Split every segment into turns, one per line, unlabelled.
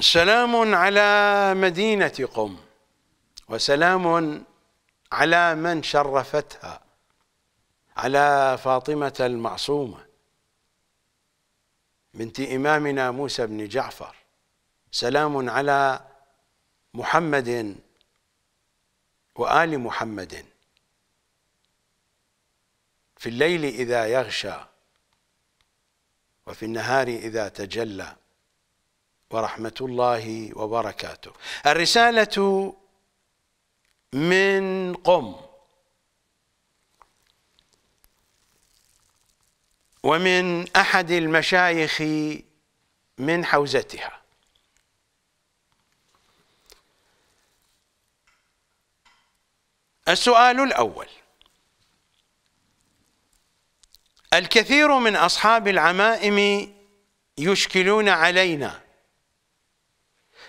سلام على مدينة قم وسلام على من شرفتها على فاطمة المعصومة بنت إمامنا موسى بن جعفر سلام على محمد وآل محمد في الليل إذا يغشى وفي النهار إذا تجلى ورحمة الله وبركاته الرسالة من قم ومن أحد المشايخ من حوزتها السؤال الأول الكثير من أصحاب العمائم يشكلون علينا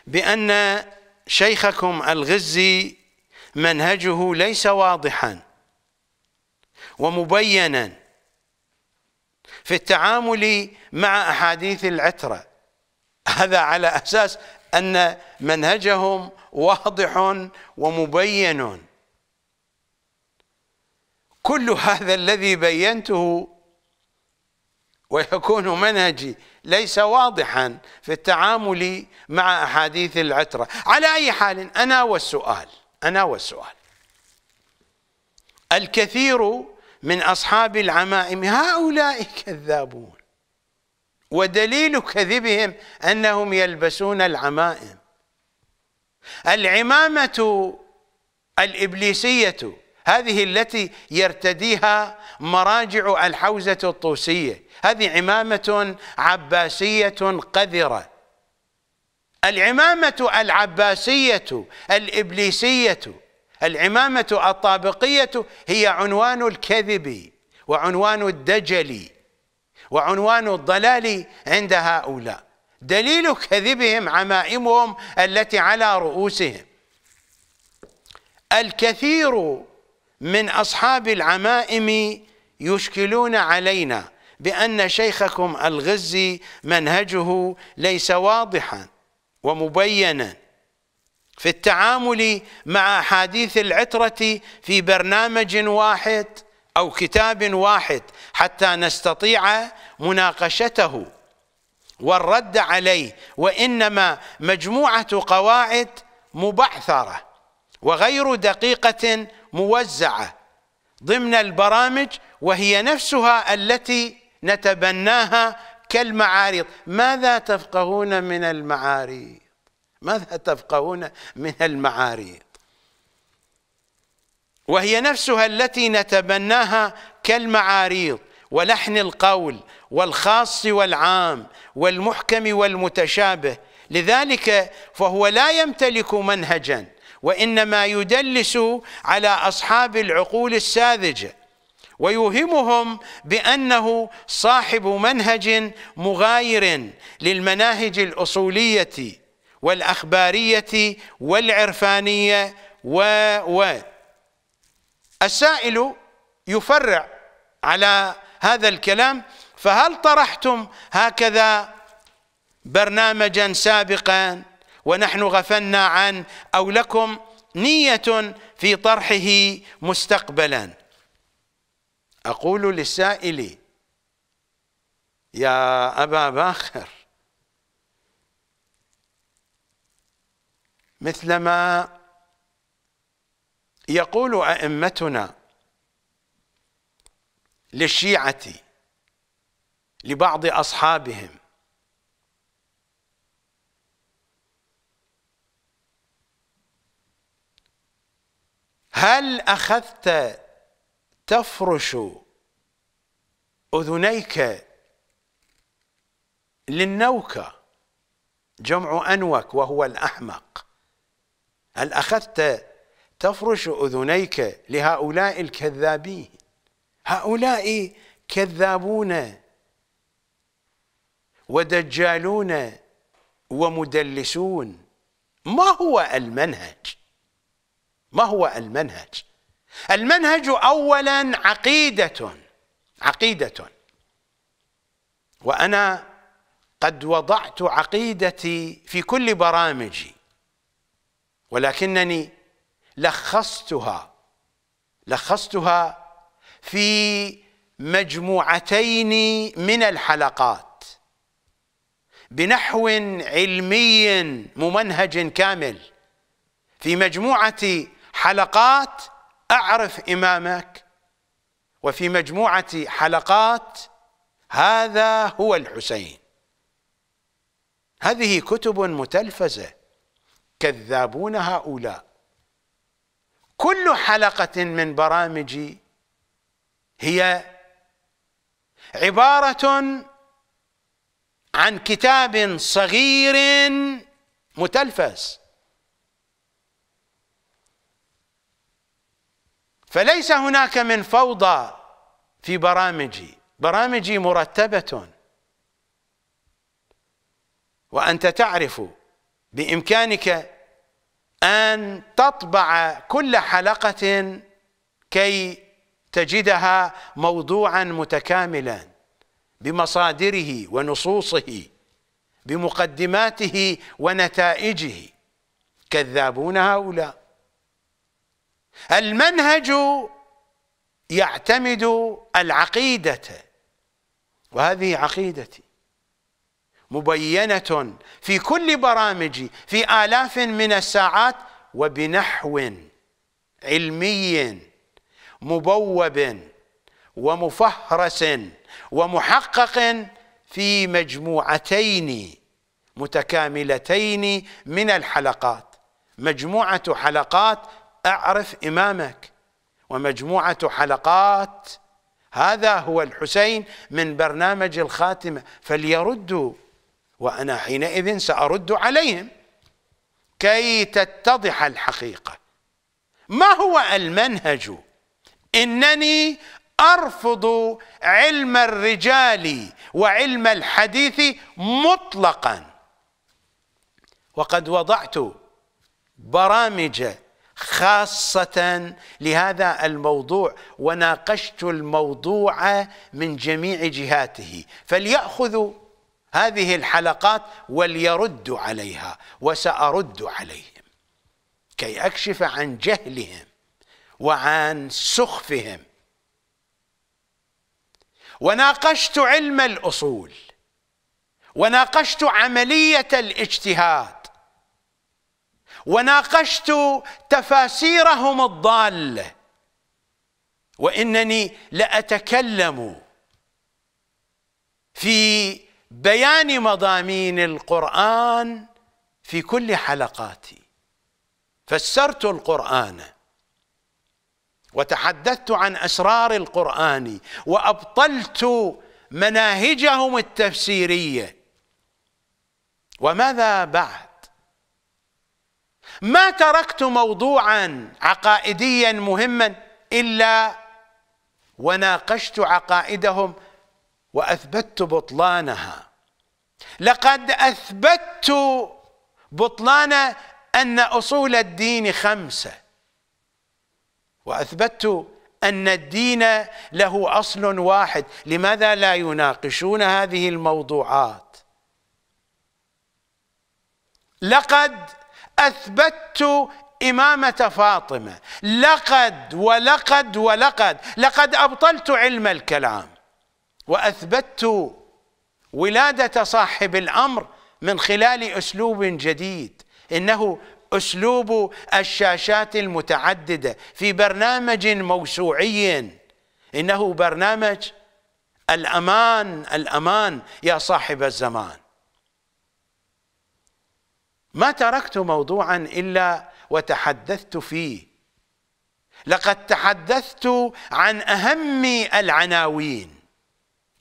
بأن شيخكم الغزي منهجه ليس واضحا ومبينا في التعامل مع أحاديث العترة هذا على أساس أن منهجهم واضح ومبين كل هذا الذي بينته ويكون منهجي ليس واضحا في التعامل مع أحاديث العترة على أي حال أنا والسؤال أنا والسؤال الكثير من أصحاب العمائم هؤلاء كذابون ودليل كذبهم أنهم يلبسون العمائم العمامة الإبليسية هذه التي يرتديها مراجع الحوزة الطوسية هذه عمامة عباسية قذرة العمامة العباسية الإبليسية العمامة الطابقية هي عنوان الكذب وعنوان الدجل وعنوان الضلال عند هؤلاء دليل كذبهم عمائمهم التي على رؤوسهم الكثير من أصحاب العمائم يشكلون علينا بأن شيخكم الغزي منهجه ليس واضحا ومبينا في التعامل مع أحاديث العترة في برنامج واحد أو كتاب واحد حتى نستطيع مناقشته والرد عليه وإنما مجموعة قواعد مبعثرة وغير دقيقة موزعه ضمن البرامج وهي نفسها التي نتبناها كالمعاريض ماذا تفقهون من المعاريض ماذا تفقهون من المعاريض وهي نفسها التي نتبناها كالمعاريض ولحن القول والخاص والعام والمحكم والمتشابه لذلك فهو لا يمتلك منهجا وإنما يدلس على أصحاب العقول الساذجة ويوهمهم بأنه صاحب منهج مغاير للمناهج الأصولية والأخبارية والعرفانية و و السائل يفرع على هذا الكلام فهل طرحتم هكذا برنامجا سابقا ونحن غفلنا عن أو لكم نية في طرحه مستقبلا أقول للسائل يا أبا باخر مثلما يقول أئمتنا للشيعة لبعض أصحابهم هل أخذت تفرش أذنيك للنوكة جمع أنوك وهو الأحمق هل أخذت تفرش أذنيك لهؤلاء الكذابين هؤلاء كذابون ودجالون ومدلسون ما هو المنهج ما هو المنهج المنهج اولا عقيده عقيده وانا قد وضعت عقيدتي في كل برامجي ولكنني لخصتها لخصتها في مجموعتين من الحلقات بنحو علمي ممنهج كامل في مجموعه حلقات أعرف إمامك وفي مجموعة حلقات هذا هو الحسين هذه كتب متلفزة كذابون هؤلاء كل حلقة من برامجي هي عبارة عن كتاب صغير متلفز فليس هناك من فوضى في برامجي برامجي مرتبة وأنت تعرف بإمكانك أن تطبع كل حلقة كي تجدها موضوعا متكاملا بمصادره ونصوصه بمقدماته ونتائجه كذابون هؤلاء المنهج يعتمد العقيدة وهذه عقيدتي مبينة في كل برامجي في آلاف من الساعات وبنحو علمي مبوب ومفهرس ومحقق في مجموعتين متكاملتين من الحلقات مجموعة حلقات اعرف إمامك ومجموعة حلقات هذا هو الحسين من برنامج الخاتمة فليردوا وأنا حينئذ سأرد عليهم كي تتضح الحقيقة ما هو المنهج إنني أرفض علم الرجال وعلم الحديث مطلقا وقد وضعت برامج خاصة لهذا الموضوع وناقشت الموضوع من جميع جهاته فليأخذوا هذه الحلقات وليردوا عليها وسأرد عليهم كي أكشف عن جهلهم وعن سخفهم وناقشت علم الأصول وناقشت عملية الاجتهاد وناقشت تفاسيرهم الضاله وانني لاتكلم في بيان مضامين القران في كل حلقاتي فسرت القران وتحدثت عن اسرار القران وابطلت مناهجهم التفسيريه وماذا بعد ما تركت موضوعا عقائديا مهما الا وناقشت عقائدهم واثبتت بطلانها لقد اثبتت بطلان ان اصول الدين خمسه واثبتت ان الدين له اصل واحد لماذا لا يناقشون هذه الموضوعات لقد اثبتت إمامة فاطمة لقد ولقد ولقد لقد أبطلت علم الكلام وأثبتت ولادة صاحب الأمر من خلال أسلوب جديد إنه أسلوب الشاشات المتعددة في برنامج موسوعي إنه برنامج الأمان الأمان يا صاحب الزمان ما تركت موضوعا الا وتحدثت فيه لقد تحدثت عن اهم العناوين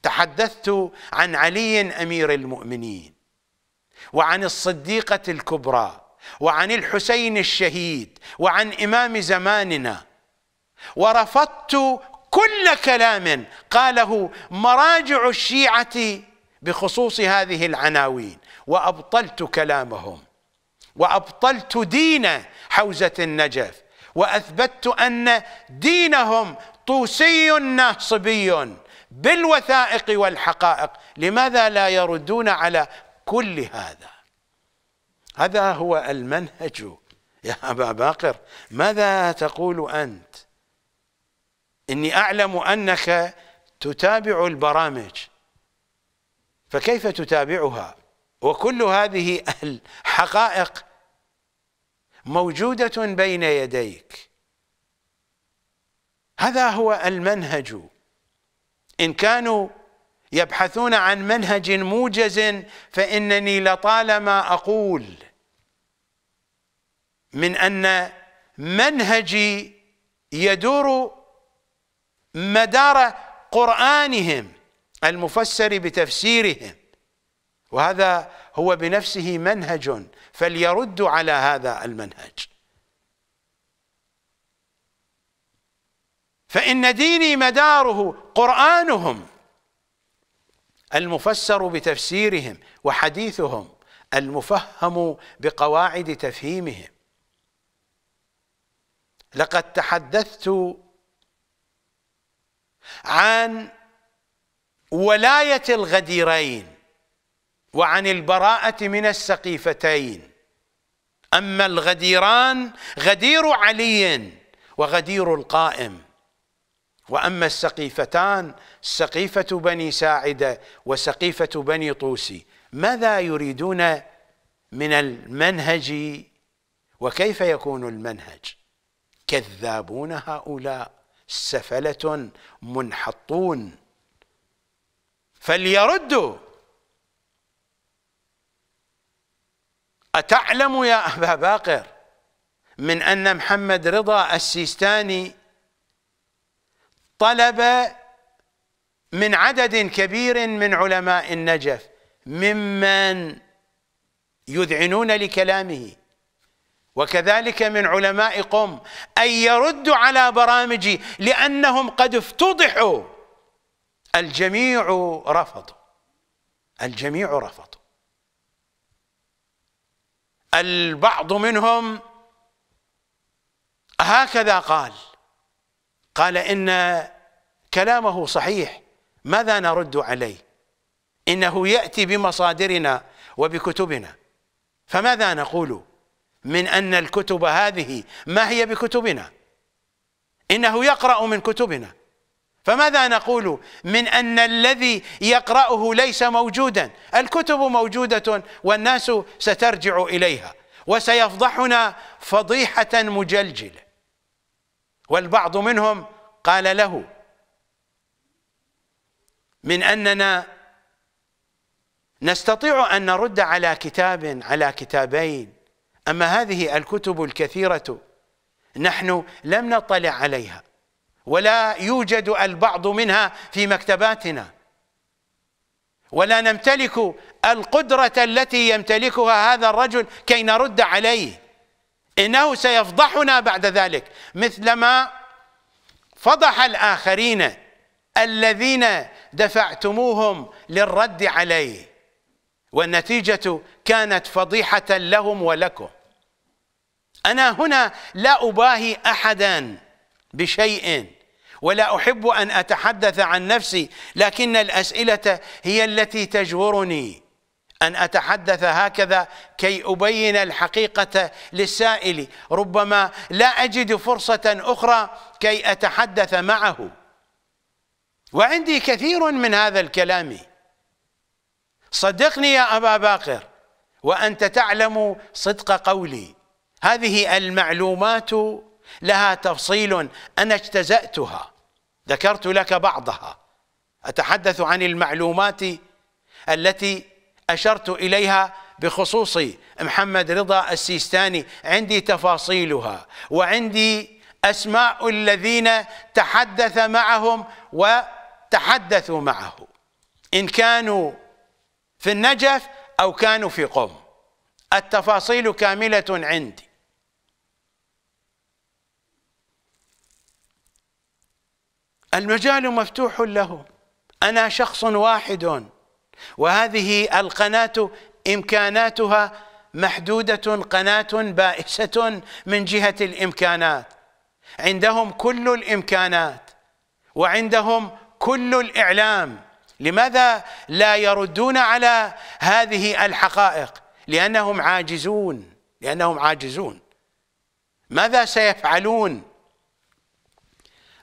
تحدثت عن علي امير المؤمنين وعن الصديقه الكبرى وعن الحسين الشهيد وعن امام زماننا ورفضت كل كلام قاله مراجع الشيعه بخصوص هذه العناوين وابطلت كلامهم وأبطلت دين حوزة النجف وأثبتت أن دينهم طوسي ناصبي بالوثائق والحقائق لماذا لا يردون على كل هذا هذا هو المنهج يا أبا باقر ماذا تقول أنت إني أعلم أنك تتابع البرامج فكيف تتابعها وكل هذه الحقائق موجودة بين يديك هذا هو المنهج إن كانوا يبحثون عن منهج موجز فإنني لطالما أقول من أن منهجي يدور مدار قرآنهم المفسر بتفسيرهم وهذا هو بنفسه منهج فليرد على هذا المنهج فإن ديني مداره قرآنهم المفسر بتفسيرهم وحديثهم المفهم بقواعد تفهيمهم لقد تحدثت عن ولاية الغديرين وعن البراءة من السقيفتين أما الغديران غدير علي وغدير القائم وأما السقيفتان سقيفة بني ساعدة وسقيفة بني طوسي ماذا يريدون من المنهج وكيف يكون المنهج كذابون هؤلاء سفلة منحطون فليردوا أتعلم يا أبا باقر من أن محمد رضا السيستاني طلب من عدد كبير من علماء النجف ممن يذعنون لكلامه وكذلك من علماء قم أن يردوا على برامجي لأنهم قد افتضحوا الجميع رفضوا الجميع رفضوا البعض منهم هكذا قال قال إن كلامه صحيح ماذا نرد عليه إنه يأتي بمصادرنا وبكتبنا فماذا نقول من أن الكتب هذه ما هي بكتبنا إنه يقرأ من كتبنا فماذا نقول من ان الذي يقراه ليس موجودا الكتب موجوده والناس سترجع اليها وسيفضحنا فضيحه مجلجله والبعض منهم قال له من اننا نستطيع ان نرد على كتاب على كتابين اما هذه الكتب الكثيره نحن لم نطلع عليها ولا يوجد البعض منها في مكتباتنا ولا نمتلك القدرة التي يمتلكها هذا الرجل كي نرد عليه إنه سيفضحنا بعد ذلك مثلما فضح الآخرين الذين دفعتموهم للرد عليه والنتيجة كانت فضيحة لهم ولكم أنا هنا لا أباهي أحداً بشيء ولا احب ان اتحدث عن نفسي لكن الاسئله هي التي تجبرني ان اتحدث هكذا كي ابين الحقيقه للسائل ربما لا اجد فرصه اخرى كي اتحدث معه وعندي كثير من هذا الكلام صدقني يا ابا باقر وانت تعلم صدق قولي هذه المعلومات لها تفصيل أنا اجتزأتها ذكرت لك بعضها أتحدث عن المعلومات التي أشرت إليها بخصوص محمد رضا السيستاني عندي تفاصيلها وعندي أسماء الذين تحدث معهم وتحدثوا معه إن كانوا في النجف أو كانوا في قم التفاصيل كاملة عندي المجال مفتوح له أنا شخص واحد وهذه القناة إمكاناتها محدودة قناة بائسة من جهة الإمكانات عندهم كل الإمكانات وعندهم كل الإعلام لماذا لا يردون على هذه الحقائق لأنهم عاجزون لأنهم عاجزون ماذا سيفعلون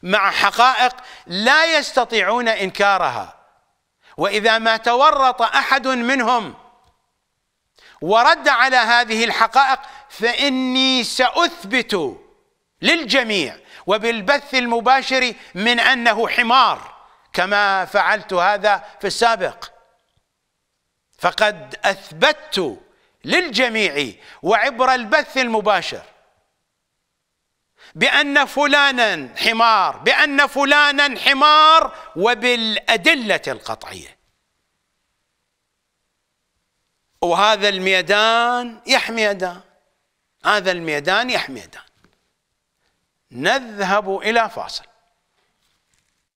مع حقائق لا يستطيعون انكارها واذا ما تورط احد منهم ورد على هذه الحقائق فاني ساثبت للجميع وبالبث المباشر من انه حمار كما فعلت هذا في السابق فقد اثبتت للجميع وعبر البث المباشر بأن فلانا حمار بأن فلانا حمار وبالأدلة القطعية وهذا الميدان يحمي ميدان هذا الميدان يحمي ميدان نذهب إلى فاصل